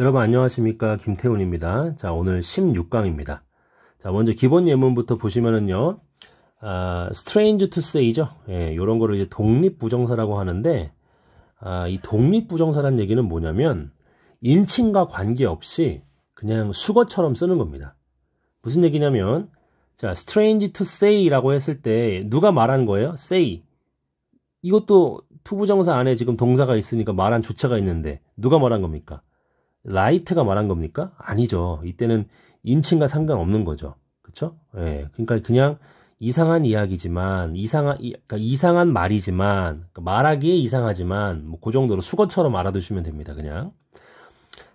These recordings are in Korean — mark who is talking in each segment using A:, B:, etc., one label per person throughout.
A: 여러분 안녕하십니까 김태훈입니다. 자 오늘 16강입니다. 자 먼저 기본 예문부터 보시면은요. 아, strange to say죠. 이 예, 요런 거를 이제 독립부정사라고 하는데 아, 이 독립부정사란 얘기는 뭐냐면 인칭과 관계없이 그냥 수거처럼 쓰는 겁니다. 무슨 얘기냐면 자 strange to say라고 했을 때 누가 말한 거예요? say 이것도 투부정사 안에 지금 동사가 있으니까 말한 주체가 있는데 누가 말한 겁니까? 라이트가 말한 겁니까? 아니죠. 이때는 인칭과 상관없는 거죠. 그렇죠? 예. 그러니까 그냥 이상한 이야기지만 이상한 그러니까 이상한 말이지만 그러니까 말하기에 이상하지만 뭐그 정도로 수거처럼 알아두시면 됩니다. 그냥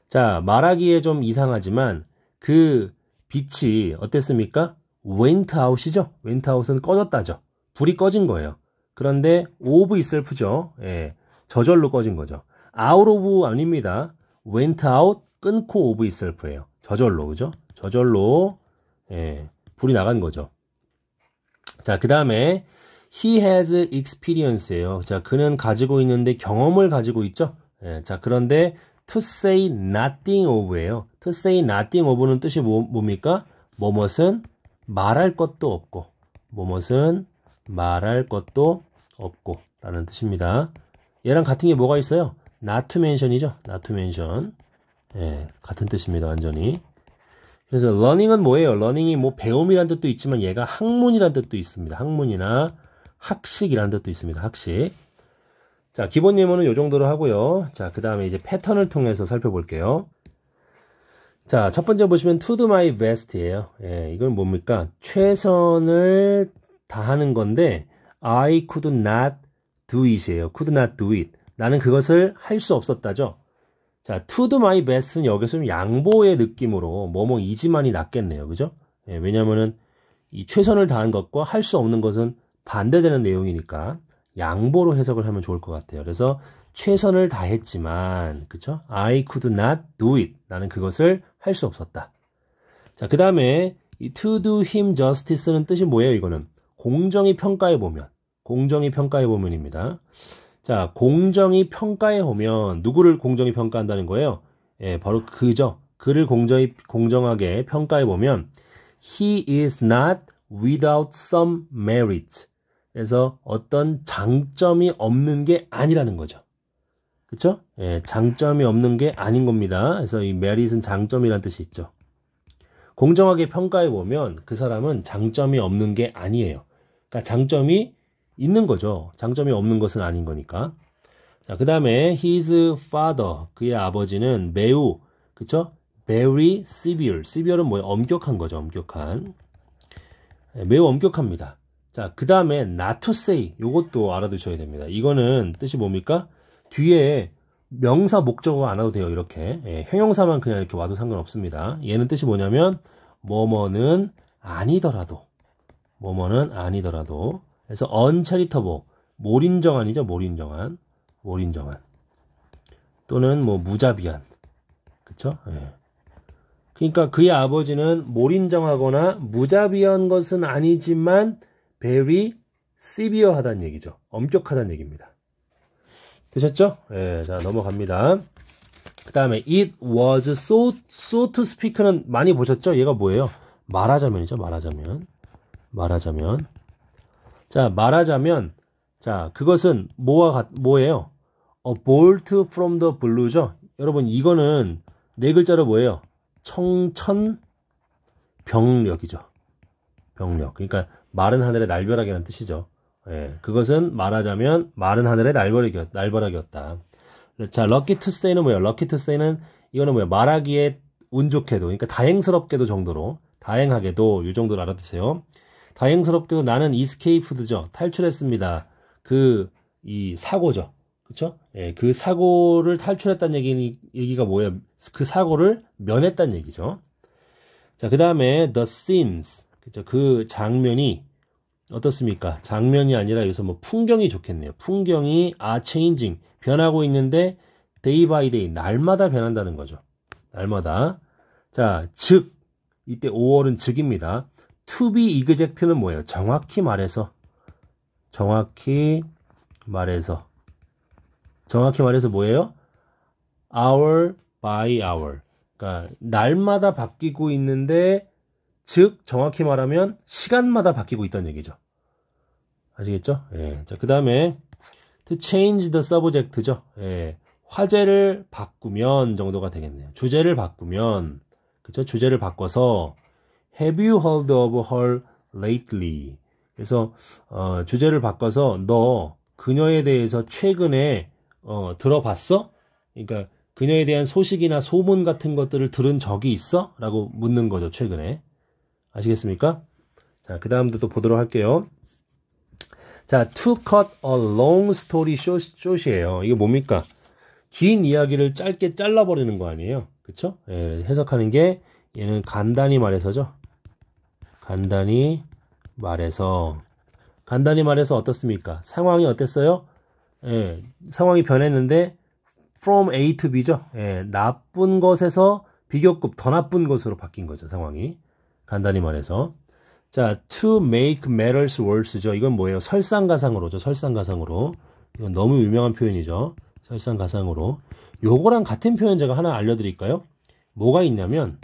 A: 자 말하기에 좀 이상하지만 그 빛이 어땠습니까? 웬트 아웃이죠. 웬트 아웃은 꺼졌다죠. 불이 꺼진 거예요. 그런데 오브 이셀프죠. 예, 저절로 꺼진 거죠. 아우로브 아닙니다. went out 끊고 of itself예요. 저절로 그죠? 저절로 예, 불이 나간 거죠. 자, 그 다음에 he has experience예요. 자, 그는 가지고 있는데 경험을 가지고 있죠. 예, 자, 그런데 to say nothing of예요. to say nothing of는 뜻이 뭐, 뭡니까? 뭐뭇은 말할 것도 없고 뭐뭇은 말할 것도 없고 라는 뜻입니다. 얘랑 같은 게 뭐가 있어요? 나 o t 션이죠나 o t 션 예, 같은 뜻입니다. 완전히. 그래서 learning은 뭐예요? learning이 뭐 배움이란 뜻도 있지만 얘가 학문이란 뜻도 있습니다. 학문이나 학식이란 뜻도 있습니다. 학식. 자, 기본 예문은 요 정도로 하고요. 자, 그 다음에 이제 패턴을 통해서 살펴볼게요. 자, 첫 번째 보시면 to do my best예요. 예, 이건 뭡니까? 최선을 다하는 건데 I could not do it이에요. could not do it. 나는 그것을 할 수 없었다죠. 자, to do my best는 여기서 좀 양보의 느낌으로 뭐뭐 이지만이 낫겠네요. 그죠? 예, 왜냐면은 이 최선을 다한 것과 할 수 없는 것은 반대되는 내용이니까 양보로 해석을 하면 좋을 것 같아요. 그래서 최선을 다했지만, 그쵸? I could not do it. 나는 그것을 할 수 없었다. 자, 그 다음에 이 to do him justice는 뜻이 뭐예요? 이거는 공정히 평가해 보면, 공정히 평가해 보면입니다. 자, 공정이 평가에 오면 누구를 공정히 평가한다는 거예요? 예, 바로 그죠. 그를 공정히, 공정하게 평가해 보면 he is not without some merit. 그래서 어떤 장점이 없는 게 아니라는 거죠. 그쵸? 예, 장점이 없는 게 아닌 겁니다. 그래서 이 merit은 장점이란 뜻이 있죠. 공정하게 평가해 보면 그 사람은 장점이 없는 게 아니에요. 그러니까 장점이 있는 거죠. 장점이 없는 것은 아닌 거니까. 자, 그 다음에 his father, 그의 아버지는 매우, 그쵸? very severe. severe는 뭐예요? 엄격한 거죠, 엄격한. 예, 매우 엄격합니다. 자, 그 다음에 not to say. 요것도 알아두셔야 됩니다. 이거는 뜻이 뭡니까? 뒤에 명사 목적어 안 와도 돼요, 이렇게. 예, 형용사만 그냥 이렇게 와도 상관없습니다. 얘는 뜻이 뭐냐면, 뭐뭐는 아니더라도. 뭐뭐는 아니더라도. 그래서 언체리터보 몰인정한이죠. 몰인정한. 몰인정한. 또는 뭐 무자비한. 그쵸? 예. 그러니까 그의 아버지는 몰인정하거나 무자비한 것은 아니지만 very severe 하단 얘기죠. 엄격하단 얘기입니다. 되셨죠? 예, 자 넘어갑니다. 그 다음에 it was so, so to speak는 많이 보셨죠? 얘가 뭐예요? 말하자면이죠. 말하자면. 말하자면. 자, 말하자면 자, 그것은 뭐와 같, 뭐예요? 어, bolt from the blue죠. 여러분 이거는 네 글자로 뭐예요? 청천 병력이죠. 병력. 그러니까 마른 하늘의 날벼락이라는 뜻이죠. 예, 그것은 말하자면 마른 하늘의 날벼락이었, 날벼락이었다. 자, to s a y 는 뭐예요? lucky to s a y 는 이거는 뭐예요? 말하기에 운 좋게도, 그러니까 다행스럽게도 정도로, 다행하게도 이 정도로 알아두세요. 다행스럽게도 나는 이스케이프드죠. 탈출했습니다. 그 이 사고죠. 그렇 예, 그 사고를 탈출했다는 얘기, 얘기가 뭐예요? 그 사고를 면했다는 얘기죠. 자, 그 다음에 the scenes. 그죠? 그 장면이 어떻습니까? 장면이 아니라 여기서 뭐 풍경이 좋겠네요. 풍경이 아 changing 변하고 있는데 day by day 날마다 변한다는 거죠. 날마다. 자, 즉 이때 5월은 즉입니다. to be exact는 뭐예요? 정확히 말해서 정확히 말해서 정확히 말해서 뭐예요? hour by hour 그러니까 날마다 바뀌고 있는데 즉 정확히 말하면 시간마다 바뀌고 있다는 얘기죠. 아시겠죠? 예. 자, 그다음에 to change the subject죠. 예. 화제를 바꾸면 정도가 되겠네요. 주제를 바꾸면 그죠? 주제를 바꿔서 Have you heard of her lately? 그래서 어, 주제를 바꿔서 너 그녀에 대해서 최근에 어, 들어봤어? 그러니까 그녀에 대한 소식이나 소문 같은 것들을 들은 적이 있어? 라고 묻는 거죠, 최근에. 아시겠습니까? 자, 그 다음도 또 보도록 할게요. 자, to cut a long story short, short이에요. 이게 뭡니까? 긴 이야기를 짧게 잘라버리는 거 아니에요? 그쵸? 예, 해석하는 게 얘는 간단히 말해서죠. 간단히 말해서 간단히 말해서 어떻습니까? 상황이 어땠어요? 예, 상황이 변했는데 from A to B죠. 예, 나쁜 것에서 비교급 더 나쁜 것으로 바뀐 거죠, 상황이. 간단히 말해서. 자, to make matters worse죠. 이건 뭐예요? 설상가상으로죠. 설상가상으로. 이건 너무 유명한 표현이죠. 설상가상으로. 요거랑 같은 표현 제가 하나 알려드릴까요? 뭐가 있냐면,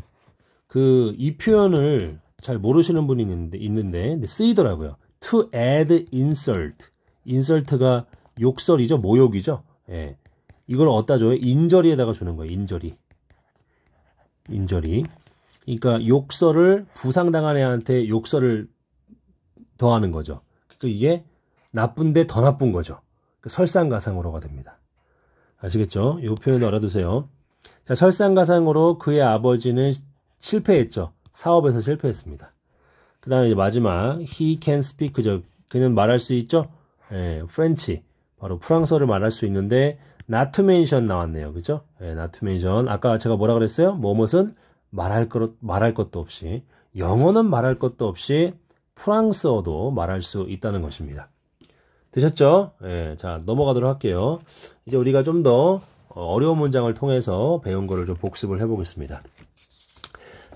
A: 그, 이 표현을 잘 모르시는 분이 있는데, 있는데 쓰이더라고요. to add insult. insult가 욕설이죠. 모욕이죠. 예. 이걸 어디다 줘요? 인절이에다가 주는 거예요. 인절이. 인절이. 그러니까 욕설을 부상당한 애한테 욕설을 더하는 거죠. 그러니까 이게 나쁜데 더 나쁜 거죠. 그러니까 설상가상으로가 됩니다. 아시겠죠? 이 표현 알아두세요. 자, 설상가상으로 그의 아버지는 실패했죠. 사업에서 실패했습니다. 그 다음에 마지막 he can speak 그죠? 그는 말할 수 있죠? 예, 프렌치 바로 프랑스어를 말할 수 있는데 not to mention 나왔네요. 그죠? 예, not to mention 아까 제가 뭐라 그랬어요? 뭐뭇은 말할 것 말할 것도 없이 영어는 말할 것도 없이 프랑스어도 말할 수 있다는 것입니다. 되셨죠? 예, 자 넘어가도록 할게요. 이제 우리가 좀 더 어, 어려운 문장을 통해서 배운 거를 좀 복습을 해보겠습니다.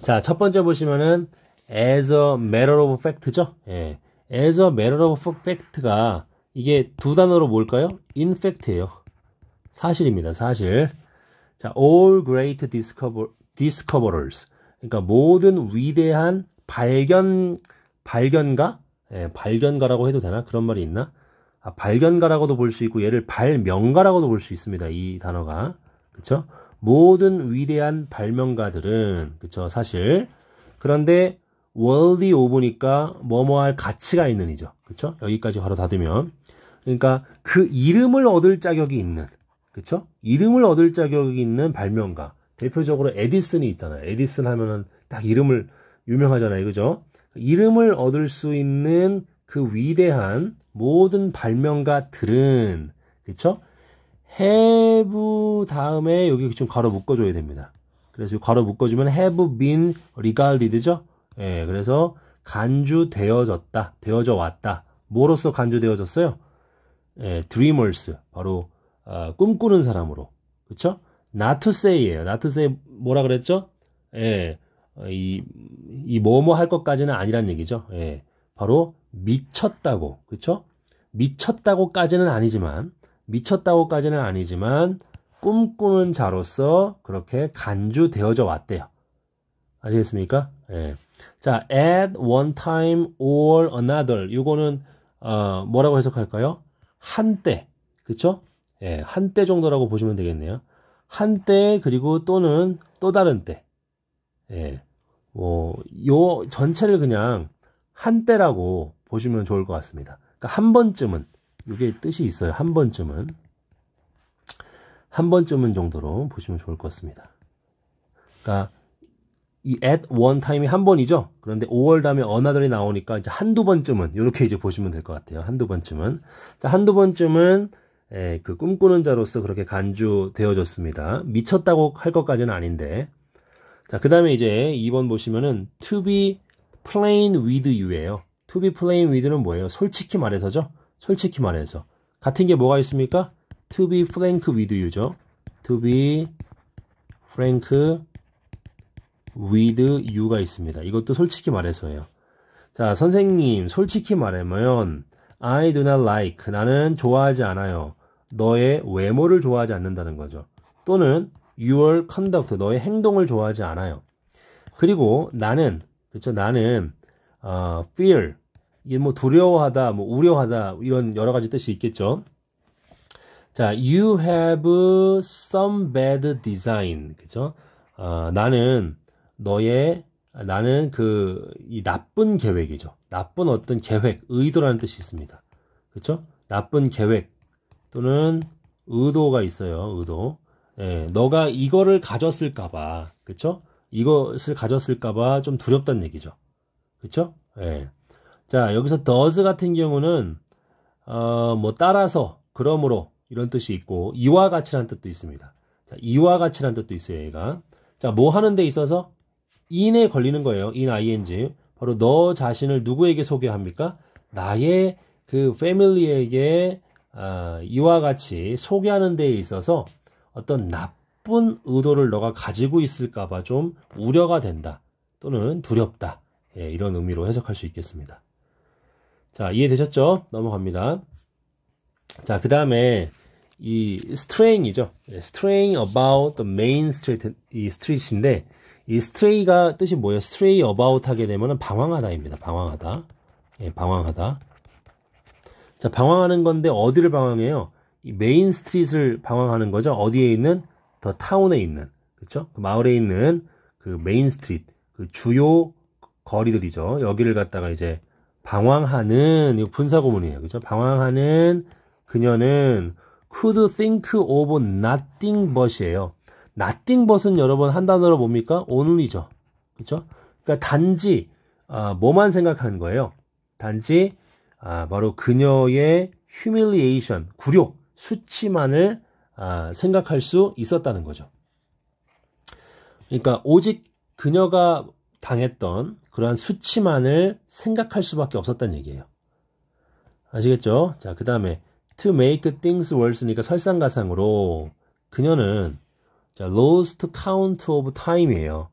A: 자, 첫 번째 보시면은 as a matter of fact죠. 예. as a matter of fact가 이게 두 단어로 뭘까요? in fact예요. 사실입니다. 사실. 자, all great discover, discoverers. 그러니까 모든 위대한 발견 발견가? 예, 발견가라고 해도 되나? 그런 말이 있나? 아, 발견가라고도 볼 수 있고 얘를 발명가라고도 볼 수 있습니다. 이 단어가. 그렇죠? 모든 위대한 발명가들은 그쵸 사실 그런데 월디 오브니까 뭐뭐할 가치가 있는 이죠 그쵸 여기까지 바로 닫으면 그러니까 그 이름을 얻을 자격이 있는 그쵸 이름을 얻을 자격이 있는 발명가 대표적으로 에디슨이 있잖아요 에디슨 하면은 딱 이름을 유명하잖아요 그죠 이름을 얻을 수 있는 그 위대한 모든 발명가들은 그쵸 have 다음에 여기 좀 괄호 묶어줘야 됩니다. 그래서 괄호 묶어주면 have been regarded죠. 예, 그래서 간주되어졌다, 되어져 왔다. 뭐로서 간주되어졌어요? 예, dreamers, 바로 어, 꿈꾸는 사람으로, 그쵸죠 not to say예요. not to say 뭐라 그랬죠? 예, 이, 이 뭐뭐 할 것까지는 아니란 얘기죠. 예, 바로 미쳤다고, 그쵸 미쳤다고까지는 아니지만 미쳤다고까지는 아니지만 꿈꾸는 자로서 그렇게 간주되어져 왔대요. 아시겠습니까? 예. 자, at one time or another. 이거는 어, 뭐라고 해석할까요? 한때. 그쵸? 예, 한때 정도라고 보시면 되겠네요. 한때 그리고 또는 또 다른 때. 예. 뭐, 요 전체를 그냥 한때라고 보시면 좋을 것 같습니다. 그러니까 한 번쯤은 이게 뜻이 있어요. 한 번쯤은. 한 번쯤은 정도로 보시면 좋을 것 같습니다. 그러니까 이 at one time이 한 번이죠. 그런데 5월 다음에 another이 나오니까 이제 한 두 번쯤은 이렇게 이제 보시면 될 것 같아요. 한두 번쯤은 자, 한 두 번쯤은 에, 예, 그 꿈꾸는 자로서 그렇게 간주되어졌습니다. 미쳤다고 할 것까지는 아닌데 자, 그다음에 이제 2번 보시면은 to be plain with you예요. to be plain with는 뭐예요? 솔직히 말해서죠. 솔직히 말해서 같은 게 뭐가 있습니까? To be frank with you죠. To be frank with you가 있습니다. 이것도 솔직히 말해서예요. 자, 선생님, 솔직히 말하면 I do not like, 나는 좋아하지 않아요. 너의 외모를 좋아하지 않는다는 거죠. 또는 your conduct, 너의 행동을 좋아하지 않아요. 그리고 나는, 그렇죠? 나는 어, fear, 이게 뭐 두려워하다, 뭐 우려하다 이런 여러 가지 뜻이 있겠죠. 자, you have some bad design, 그죠? 어, 나는 너의 나는 그 이 나쁜 계획이죠. 나쁜 어떤 계획, 의도라는 뜻이 있습니다. 그렇죠? 나쁜 계획 또는 의도가 있어요. 의도. 예, 너가 이거를 가졌을까봐, 그렇죠? 이것을 가졌을까봐 좀 두렵단 얘기죠. 그렇죠? 예. 자, 여기서 does 같은 경우는 어, 뭐 따라서 그러므로 이런 뜻이 있고 이와 같이란 뜻도 있습니다. 자, 이와 같이란 뜻도 있어요, 얘가. 자, 뭐 하는 데 있어서 in에 걸리는 거예요. in ing. 바로 너 자신을 누구에게 소개합니까? 나의 그 패밀리에게 어, 아, 이와 같이 소개하는 데 있어서 어떤 나쁜 의도를 너가 가지고 있을까봐 좀 우려가 된다 또는 두렵다 예, 이런 의미로 해석할 수 있겠습니다. 자, 이해되셨죠? 넘어갑니다. 자, 그 다음에 이스트레인이죠 스트레인 어바웃 g about t h 이 s t r 인데이스트레이가 뜻이 뭐예요? 스트레이 어바웃 하게 되면 방황하다입니다. 방황하다. 예, 방황하다. 자, 방황하는 건데 어디를 방황해요? 이 메인 스트릿을 방황하는 거죠. 어디에 있는? 더 타운에 있는. 그쵸? 그 마을에 있는 그 메인 스트릿, 그 주요 거리들이죠. 여기를 갖다가 이제 방황하는 이거 분사 구문이에요. 그죠? 방황하는 그녀는 could think of nothing but이에요. nothing but은 여러 분한 단어로 뭡니까? only죠. 그죠? 그러니까 단지 아, 뭐만 생각하는 거예요. 단지 아, 바로 그녀의 humiliation, 굴욕, 수치만을 아, 생각할 수 있었다는 거죠. 그러니까 오직 그녀가 당했던 그러한 수치만을 생각할 수밖에 없었다는 얘기예요. 아시겠죠? 자, 그 다음에 to make things worse니까 설상가상으로 그녀는 자, lost count of time이에요.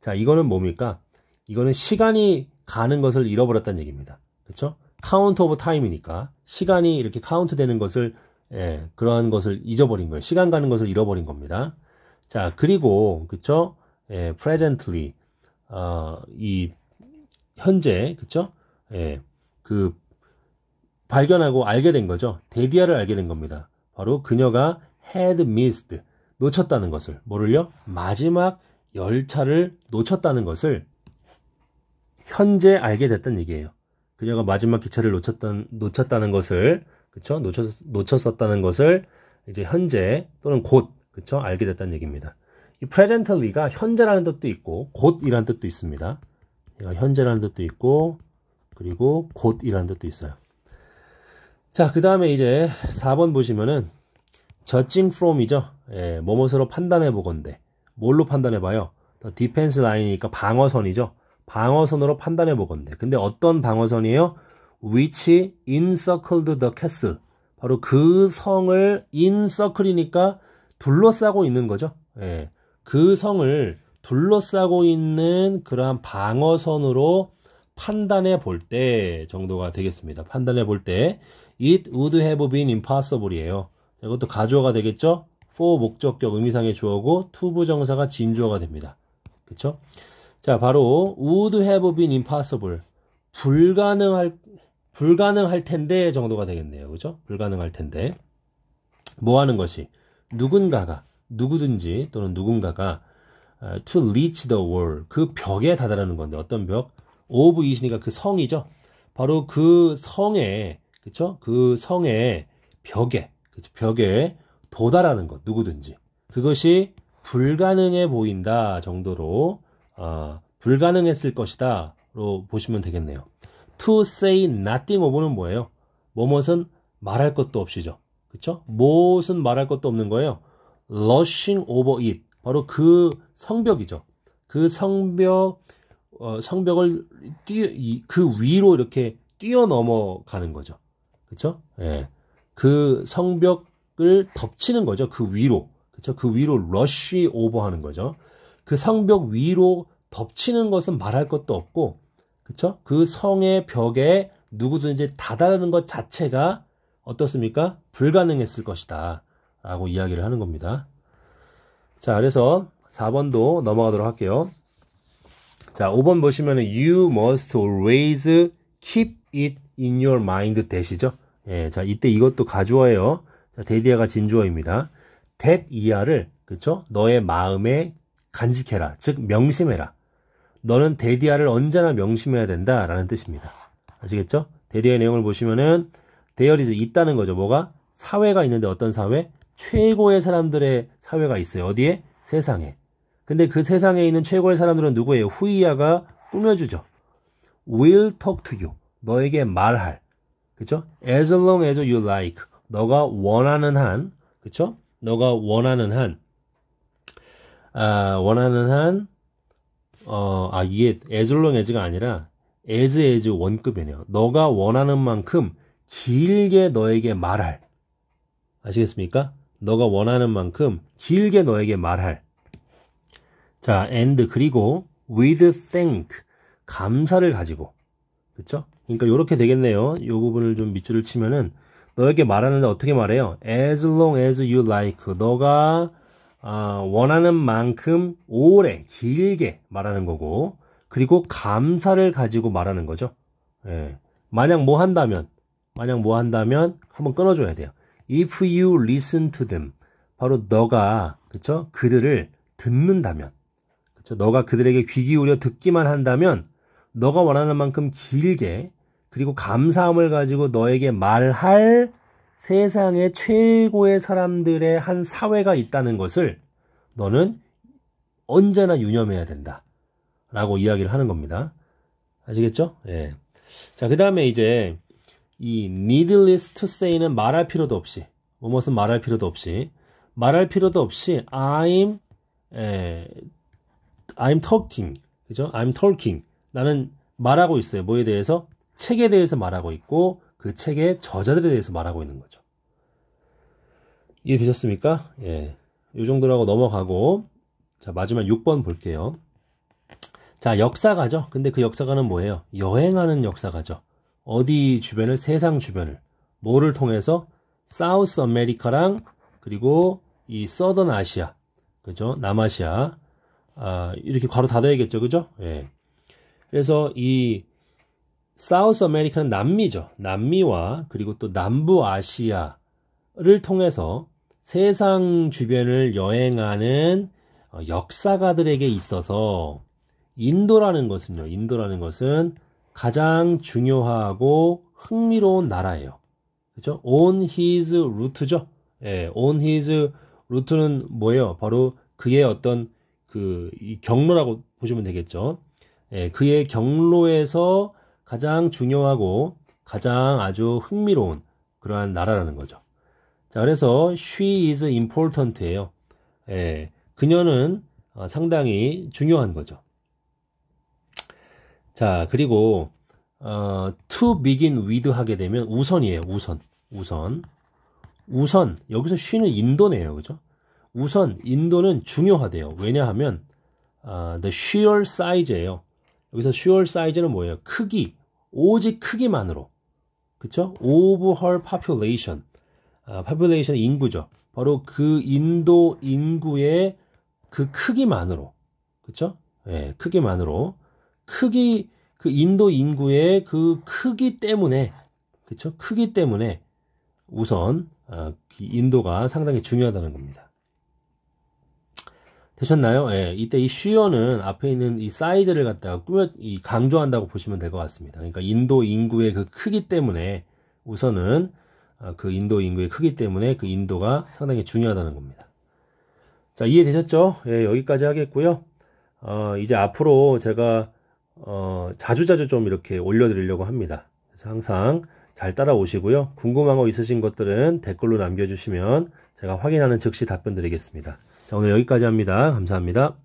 A: 자, 이거는 뭡니까? 이거는 시간이 가는 것을 잃어버렸다는 얘기입니다. 그렇죠? count of time이니까 시간이 이렇게 카운트 되는 것을 예, 그러한 것을 잊어버린 거예요. 시간 가는 것을 잃어버린 겁니다. 자, 그리고 그렇죠? 예, presently 어이 현재 그쵸? 예. 그 발견하고 알게 된 거죠. 데디아를 알게 된 겁니다. 바로 그녀가 had missed 놓쳤다는 것을 뭐를요? 마지막 열차를 놓쳤다는 것을 현재 알게 됐다 얘기예요. 그녀가 마지막 기차를 놓쳤던 놓쳤다는 것을 그쵸? 놓쳤 놓쳤었다는 것을 이제 현재 또는 곧 그쵸? 알게 됐다는 얘기입니다. 이 presently가 현재라는 뜻도 있고 곧이라는 뜻도 있습니다. 현재라는 뜻도 있고 그리고 곧이라는 뜻도 있어요. 자, 그 다음에 이제 4번 보시면은 judging from이죠. 예, 뭐뭐으로 판단해 보건데 뭘로 판단해 봐요? 디펜스 라인이니까 방어선이죠. 방어선으로 판단해 보건데 근데 어떤 방어선이에요? which encircled the castle. 바로 그 성을 인서클이니까 둘러싸고 있는 거죠. 예. 그 성을 둘러싸고 있는 그러한 방어선으로 판단해 볼 때 정도가 되겠습니다. 판단해 볼 때 it would have been impossible이에요. 이것도 가주어가 되겠죠? for 목적격 의미상의 주어고 to 부정사가 진주어가 됩니다. 그쵸 자, 바로 would have been impossible. 불가능할 불가능할 텐데 정도가 되겠네요. 그죠? 불가능할 텐데. 뭐 하는 것이 누군가가 누구든지 또는 누군가가 어, to reach the wall 그 벽에 다다르는 건데 어떤 벽? of 이시니까 그 성이죠. 바로 그 성에 그쵸? 그 성의 벽에 그쵸? 벽에 도달하는 것 누구든지 그것이 불가능해 보인다 정도로 어, 불가능했을 것이다로 보시면 되겠네요. To say nothing of는 뭐예요? 뭐뭇은 말할 것도 없이죠. 그쵸? 무엇은 말할 것도 없는 거예요. rushing over it. 바로 그 성벽이죠. 그 성벽, 어, 성벽을 뛰, 그 위로 이렇게 뛰어넘어 가는 거죠. 그쵸? 예. 그 성벽을 덮치는 거죠. 그 위로. 그쵸? 그 위로 rush over 하는 거죠. 그 성벽 위로 덮치는 것은 말할 것도 없고, 그쵸? 그 성의 벽에 누구든지 다다르는 것 자체가 어떻습니까? 불가능했을 것이다. 라고 이야기를 하는 겁니다. 자, 그래서 4번도 넘어가도록 할게요. 자, 5번 보시면 you must always keep it in your mind 대시죠. 예, 자, 이때 이것도 가주어예요. 자, 대디아가 진주어입니다. that 이하를 그쵸? 너의 마음에 간직해라. 즉 명심해라. 너는 대디아를 언제나 명심해야 된다라는 뜻입니다. 아시겠죠? 대디아의 내용을 보시면은 대열이 있다는 거죠. 뭐가 사회가 있는데 어떤 사회? 최고의 사람들의 사회가 있어요. 어디에? 세상에. 근데 그 세상에 있는 최고의 사람들은 누구예요? 후이야가 꾸며주죠. will talk to you. 너에게 말할. 그쵸? as long as you like. 너가 원하는 한. 그쵸? 너가 원하는 한. 아, 원하는 한. 어, 아, 이게 as long as가 아니라 as as 원급이네요. 너가 원하는 만큼 길게 너에게 말할. 아시겠습니까? 너가 원하는 만큼 길게 너에게 말할. 자, and 그리고 with thank 감사를 가지고 그쵸 그러니까 이렇게 되겠네요. 이 부분을 좀 밑줄을 치면은 너에게 말하는데 어떻게 말해요? As long as you like 너가 아, 원하는 만큼 오래 길게 말하는 거고 그리고 감사를 가지고 말하는 거죠. 예. 만약 뭐 한다면 만약 뭐 한다면 한번 끊어줘야 돼요. if you listen to them 바로 너가 그쵸 그들을 듣는다면 그쵸 너가 그들에게 귀 기울여 듣기만 한다면 너가 원하는 만큼 길게 그리고 감사함을 가지고 너에게 말할 세상의 최고의 사람들의 한 사회가 있다는 것을 너는 언제나 유념해야 된다. 라고 이야기를 하는 겁니다. 아시겠죠? 예. 자, 그 다음에 이제 이 needless to say는 말할 필요도 없이 무엇은 말할 필요도 없이 말할 필요도 없이 I'm 에, I'm talking 그죠? I'm talking 나는 말하고 있어요. 뭐에 대해서 책에 대해서 말하고 있고 그 책의 저자들에 대해서 말하고 있는 거죠. 이해되셨습니까? 예. 요 정도라고 넘어가고 자 마지막 6번 볼게요. 자 역사가죠. 근데 그 역사가는 뭐예요? 여행하는 역사가죠. 어디 주변을 세상 주변을 뭐를 통해서 사우스 아메리카랑 그리고 이 서던 아시아 그죠 남아시아 아, 이렇게 괄호 닫아야겠죠 그죠 예 그래서 이 사우스 아메리카는 남미죠 남미와 그리고 또 남부 아시아를 통해서 세상 주변을 여행하는 어, 역사가들에게 있어서 인도라는 것은요 인도라는 것은 가장 중요하고 흥미로운 나라예요. 그죠? On his root죠. 예, on his root는 뭐예요? 바로 그의 어떤 그 경로라고 보시면 되겠죠. 예, 그의 경로에서 가장 중요하고 가장 아주 흥미로운 그러한 나라라는 거죠. 자, 그래서 she is important예요. 예, 그녀는 어, 상당히 중요한 거죠. 자, 그리고 어, to begin with 하게 되면 우선이에요. 우선. 우선. 우선 여기서 쉬는 인도네요. 그죠? 우선 인도는 중요하대요. 왜냐하면 어, the sheer size예요. 여기서 sheer size는 뭐예요? 크기. 오직 크기만으로. 그쵸? of her population. 아, population 인구죠. 바로 그 인도 인구의 그 크기만으로. 그쵸? 예, 크기만으로. 크기 그 인도 인구의 그 크기 때문에 그렇죠? 크기 때문에 우선 아, 인도가 상당히 중요하다는 겁니다. 되셨나요? 예, 이때 이 쉬어는 앞에 있는 이 사이즈를 갖다가 꾸며 이 강조한다고 보시면 될 것 같습니다. 그러니까 인도 인구의 그 크기 때문에 우선은 아, 그 인도 인구의 크기 때문에 그 인도가 상당히 중요하다는 겁니다. 자 이해되셨죠? 예, 여기까지 하겠고요. 어, 이제 앞으로 제가 어, 자주자주 좀 이렇게 올려드리려고 합니다. 그래서 항상 잘 따라오시고요. 궁금한 거 있으신 것들은 댓글로 남겨주시면 제가 확인하는 즉시 답변 드리겠습니다. 자, 오늘 여기까지 합니다. 감사합니다.